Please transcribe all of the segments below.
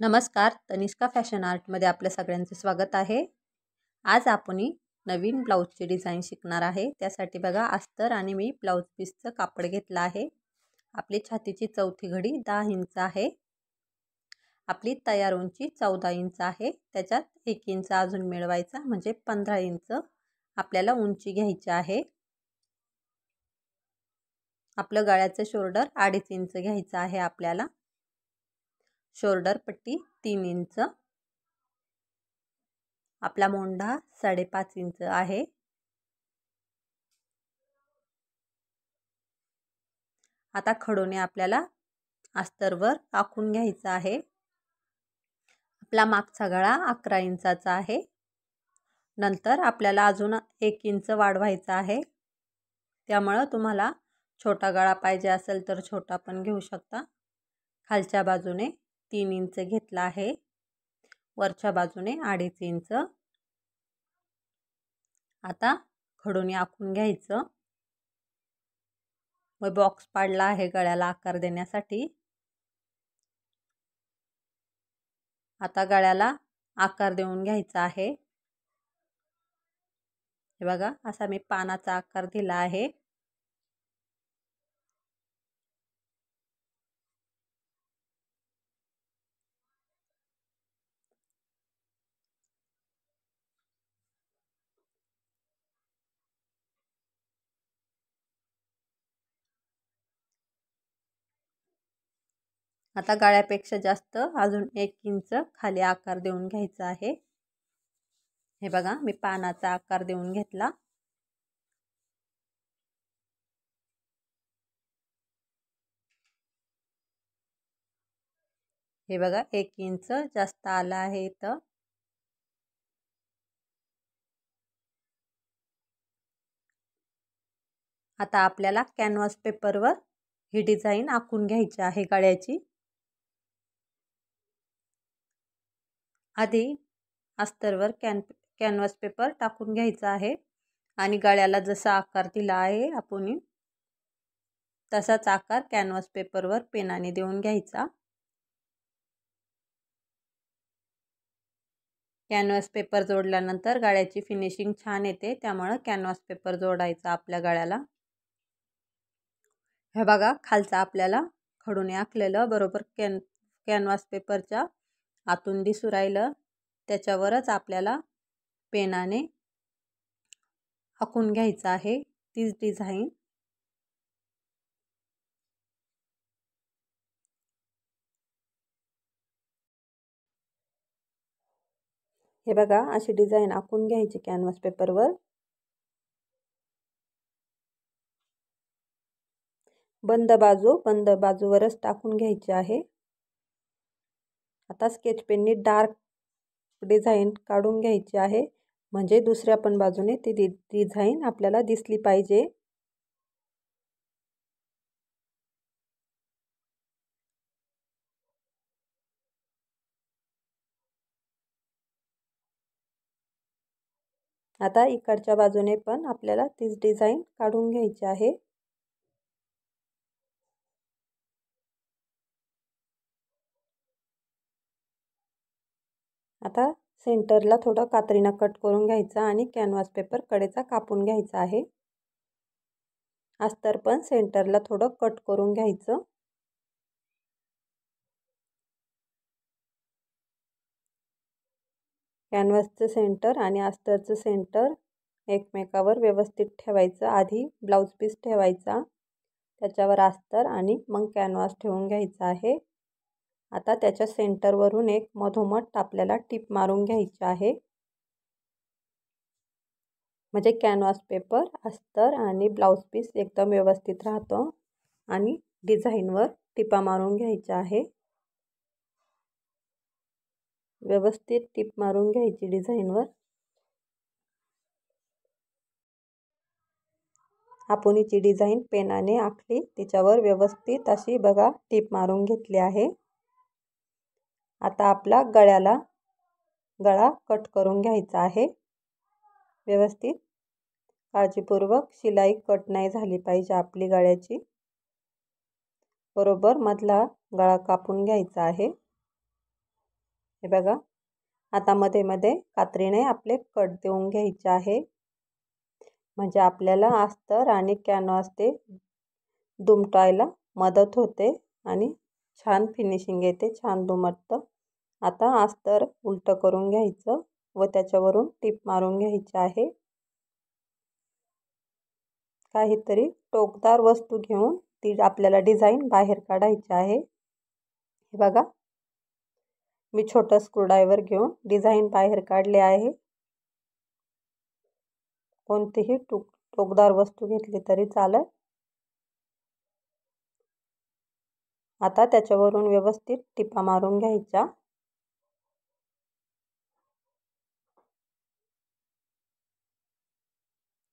नमस्कार तनिष्का फॅशन आर्टमध्ये आपल्या सगळ्यांचं स्वागत आहे आज आपण नवीन ब्लाऊजची डिझाईन शिकणार आहे त्यासाठी बघा अस्तर आणि मी ब्लाऊज पीसचं कापड घेतलं आहे आपली छातीची चौथी घडी दहा इंच आहे आपली तयार उंची चौदा इंच आहे त्याच्यात एक इंच अजून मिळवायचा म्हणजे पंधरा इंच आपल्याला उंची घ्यायची आहे आपलं गळ्याचं शोल्डर अडीच इंच घ्यायचं आहे आपल्याला शोल्डर पट्टी तीन इंच आपला मोंढा साडेपाच इंच आहे आता खडोने आपल्याला अस्तरवर टाकून घ्यायचा आहे आपला मागचा गळा अकरा इंचाचा आहे नंतर आपल्याला अजून एक इंच वाढवायचा आहे त्यामुळं तुम्हाला छोटा गळा पाहिजे असेल तर छोटा पण घेऊ शकता खालच्या बाजूने तीन इंच घेतला आहे वरच्या बाजूने अडीच इंच आता खडून आखून घ्यायचं व बॉक्स पाडला आहे गळ्याला आकार देण्यासाठी आता गळ्याला आकार देऊन घ्यायचा आहे हे बघा असा मी पानाचा आकार दिला आहे आता गाळ्यापेक्षा जास्त अजून एक इंच खाली आकार देऊन घ्यायचा आहे हे बघा मी पानाचा आकार देऊन घेतला हे बघा एक इंच जास्त आला आहे इथं आता आपल्याला कॅनव्हास पेपरवर ही डिझाईन आखून घ्यायची आहे गाळ्याची आधी अस्तरवर कॅन कॅनव्हास पेपर टाकून घ्यायचा आहे आणि गळ्याला जसा आकार दिला आहे आपण तसाच आकार कॅनव्हास पेपरवर पेनाने देऊन घ्यायचा कॅनव्हास पेपर जोडल्यानंतर गाळ्याची फिनिशिंग छान येते त्यामुळं कॅनव्हास पेपर जोडायचा आपल्या गळ्याला हे बघा खालचा आपल्याला खडून आखलेलं बरोबर कॅन कॅनव्हास पेपरच्या आतून दिसू राहिलं त्याच्यावरच आपल्याला पेनाने आखून घ्यायचं आहे तीच डिझाईन हे बघा अशी डिझाईन आखून घ्यायची कॅनव्हास पेपरवर बंद बाजू बंद बाजूवरच टाकून घ्यायची आहे आता स्केच पेननी डार्क डिझाईन काढून घ्यायची आहे म्हणजे दुसऱ्या पण बाजूने ती डि डिझाईन आपल्याला दिसली पाहिजे आता इकडच्या बाजूने पण आपल्याला तीच डिझाईन काढून घ्यायची आहे आता सेंटरला थोडं कात्रीनं कट करून घ्यायचा आणि कॅनव्हास पेपर कडेचा कापून घ्यायचा आहे अस्तर पण सेंटरला थोडं कट करून घ्यायचं कॅनव्हासचं सेंटर आणि अस्तरचं सेंटर एकमेकावर व्यवस्थित ठेवायचं आधी ब्लाऊज पीस ठेवायचा त्याच्यावर अस्तर आणि मग कॅनव्हास ठेवून घ्यायचा आहे आता त्याच्या सेंटरवरून एक मधोमध आपल्याला टिप मारून घ्यायची आहे म्हणजे कॅनव्हास पेपर अस्तर आणि ब्लाऊज पीस एकदम व्यवस्थित राहतो आणि डिझाईनवर टिपा मारून घ्यायच्या आहे व्यवस्थित टिप मारून घ्यायची डिझाईनवर आपण हिची डिझाईन पेनाने आखली तिच्यावर व्यवस्थित अशी बघा टीप मारून घेतली आहे आता आपला गळ्याला गळा कट करून घ्यायचा आहे व्यवस्थित काळजीपूर्वक शिलाई कट नाही झाली पाहिजे आपली गळ्याची बरोबर मधला गळा कापून घ्यायचा आहे हे बघा आता मध्ये मध्ये कात्रीने आपले कट देऊन घ्यायचे आहे म्हणजे आपल्याला आस्तर आणि कॅनव्हास ते दुमटायला मदत होते आणि छान फिनिशिंग येते छान दुमटतं आता अस्तर उलटं करून घ्यायचं व त्याच्यावरून टीप मारून घ्यायची आहे काहीतरी टोकदार वस्तू घेऊन ती आपल्याला डिझाईन बाहेर काढायची आहे हे बघा मी छोटा स्क्रूड्रायव्हर घेऊन डिझाईन बाहेर काढले आहे कोणतीही टोक टोकदार वस्तू घेतली तरी चालत आता त्याच्यावरून व्यवस्थित टिपा मारून घ्यायच्या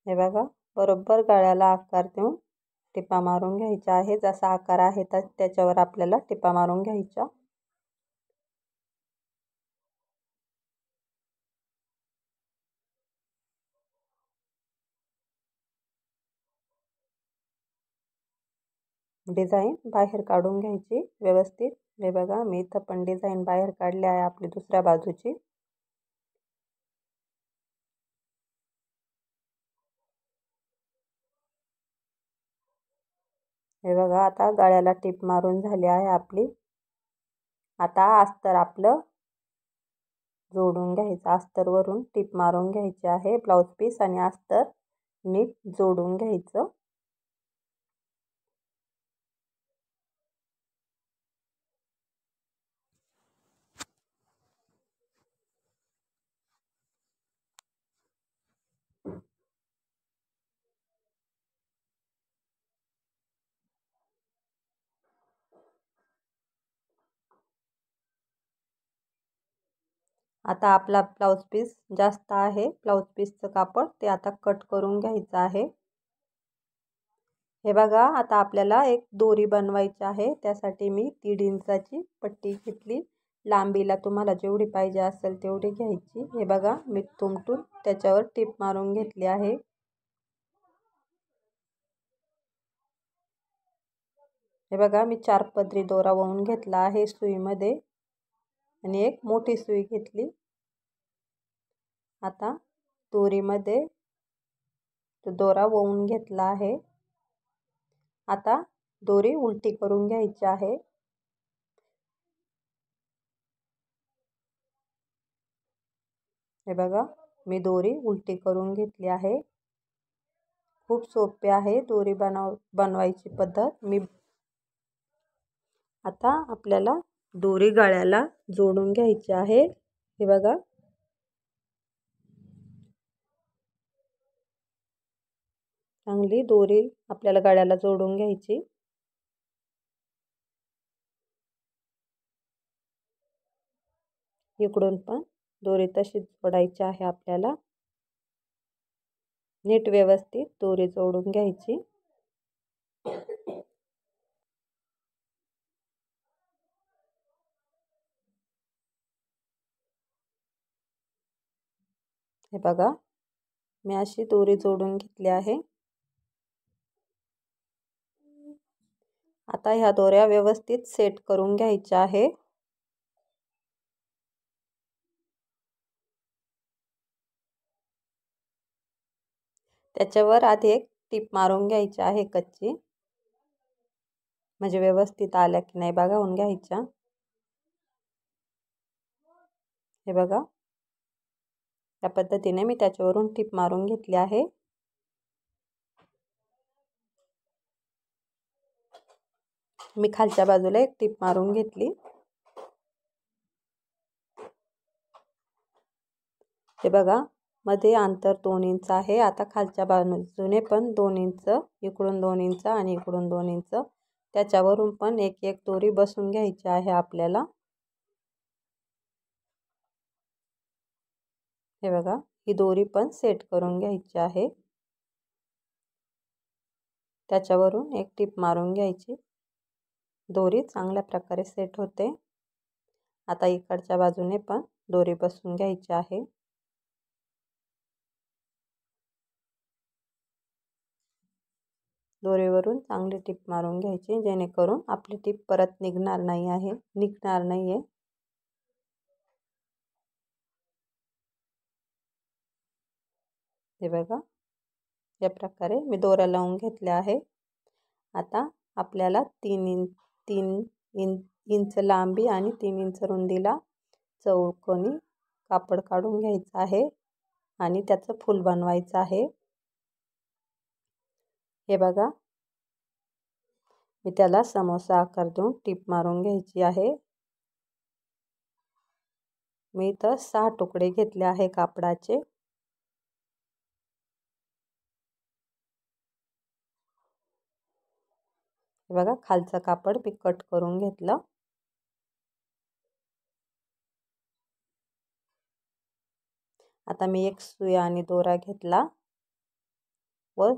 हे बघा बरोबर गळ्याला आकार देऊन टिपा मारून घ्यायच्या आहे जसा आकार आहे त्या त्याच्यावर आपल्याला टिपा मारून घ्यायच्या डिझाईन बाहेर काढून घ्यायची व्यवस्थित हे बघा मी इथं पण डिझाईन बाहेर काढली आहे आपली दुसऱ्या बाजूची हे बघा आता गळ्याला टिप मारून झाली आहे आपली आता अस्तर आपलं जोडून घ्यायचं अस्तरवरून टिप मारून घ्यायची आहे ब्लाऊज पीस आणि अस्तर नीट जोडून घ्यायचं आता आपला ब्लाऊज पीस जास्त आहे ब्लाऊज पीसचं कापड ते आता कट करून घ्यायचं आहे हे बघा आता आपल्याला एक दोरी बनवायची आहे त्यासाठी मी दीड इंचाची पट्टी घेतली लांबीला तुम्हाला जेवढी पाहिजे असेल तेवढी घ्यायची हे बघा मी तुमटून त्याच्यावर टीप मारून घेतली आहे हे बघा मी चार पदरी दोरा वळून घेतला आहे सुईमध्ये आणि एक मोठी सुई घेतली आता दोरीमध्ये तो दोरा वोवून घेतला आहे आता दोरी उलटी करून घ्यायची आहे हे बघा मी दोरी उलटी करून घेतली आहे खूप सोपे आहे दोरी बनव बनवायची पद्धत मी आता आपल्याला दोरी गाळ्याला जोडून घ्यायची आहे हे बघा चांगली दोरी आपल्याला गाळ्याला जोडून घ्यायची इकडून पण दोरी तशीच जोडायची आहे आपल्याला नीट व्यवस्थित दोरी जोडून घ्यायची हे बघा मी अशी दोरी जोडून घेतली आहे आता ह्या दोऱ्या व्यवस्थित सेट करून घ्यायच्या आहे त्याच्यावर आधी एक टीप मारून घ्यायची आहे कच्ची म्हणजे व्यवस्थित आल्या की नाही बघा होऊन घ्यायच्या हे बघा त्या पद्धतीने मी त्याच्यावरून टिप मारून घेतली आहे मी खालच्या बाजूला एक टिप मारून घेतली हे बघा मध्ये अंतर दोन इंच आहे आता खालच्या बाजूने पण दोन इंच इकडून दोन इंच आणि इकडून दोन इंच त्याच्यावरून पण एक एक दोरी बसून घ्यायची आहे आपल्याला हे बघा ही दोरी पण सेट करून घ्यायची आहे त्याच्यावरून एक टीप मारून घ्यायची दोरी चांगल्या प्रकारे सेट होते आता इकडच्या बाजूने पण दोरी बसून घ्यायची आहे दोरीवरून चांगली टीप मारून घ्यायची जेणेकरून आपली टीप परत निघणार नाही आहे निघणार नाही आहे हे बघा या प्रकारे मी दोरा लावून घेतल्या आहे आता आपल्याला तीन इंच तीन इंच इंच लांबी आणि तीन इंच रुंदीला चौकोनी कापड काढून घ्यायचं आहे आणि त्याचं फूल बनवायचं आहे हे बघा मी त्याला समोसा आकार देऊन टीप मारून घ्यायची आहे मी इथं सहा तुकडे घेतले आहे कापडाचे बघा खालचं कापड मी कट करून घेतलं आता मी एक सुया आणि दोरा घेतला व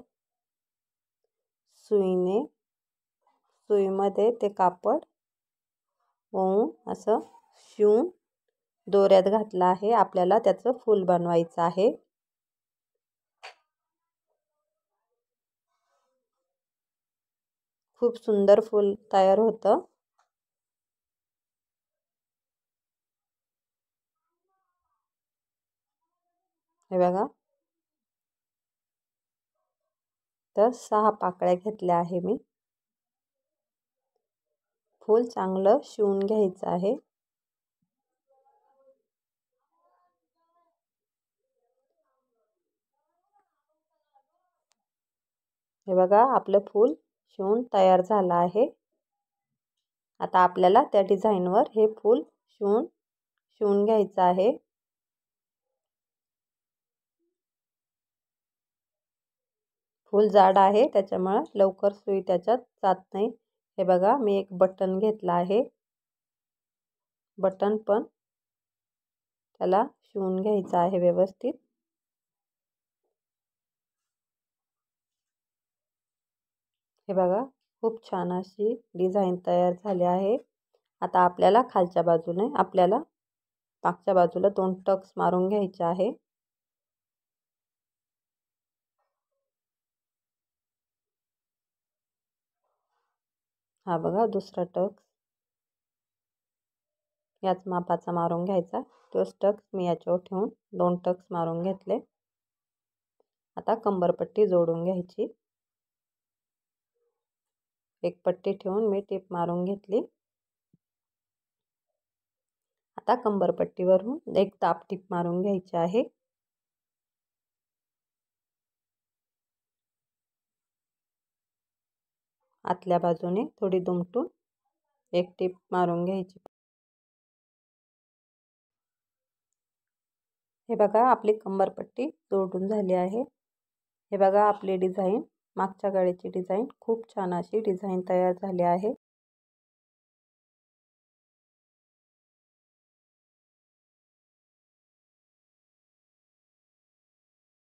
सुईने सुईमध्ये ते कापड होऊन असं शिवून दोऱ्यात घातलं आहे आपल्याला त्याचं फूल बनवायचं आहे खूप सुंदर फूल तयार होतं हे बघा तर सहा पाकळ्या घेतल्या आहे मी फूल चांगलं शिवून घ्यायचं आहे हे बघा आपलं फूल शिवून तयार झाला आहे आता आपल्याला त्या डिझाईनवर हे फूल शिवून शिवून घ्यायचं आहे फूल जाड आहे त्याच्यामुळं लवकर सुई त्याच्यात जात नाही हे बघा मी एक बटन घेतला आहे बटन पण त्याला शिवून घ्यायचं आहे व्यवस्थित हे बघा खूप छान अशी डिझाईन तयार झाली आहे आता आपल्याला खालच्या बाजूने आपल्याला मागच्या बाजूला दोन टक्स मारून घ्यायचे आहे हा बघा दुसरा टक्स याच मापाचा मारून घ्यायचा तोच टक्स मी याच्यावर ठेवून दोन टक्स मारून घेतले आता कंबरपट्टी जोडून घ्यायची एक पट्टी ठेवून मी टेप मारून घेतली आता कंबरपट्टीवरून एक ताप टीप मारून घ्यायची आहे आतल्या बाजूने थोडी दुमटून एक टीप मारून घ्यायची हे बघा आपली कंबरपट्टी जोडून झाली आहे हे बघा आपली डिझाईन मागच्या गाडीची डिझाईन खूप छान अशी डिझाईन तयार झाली आहे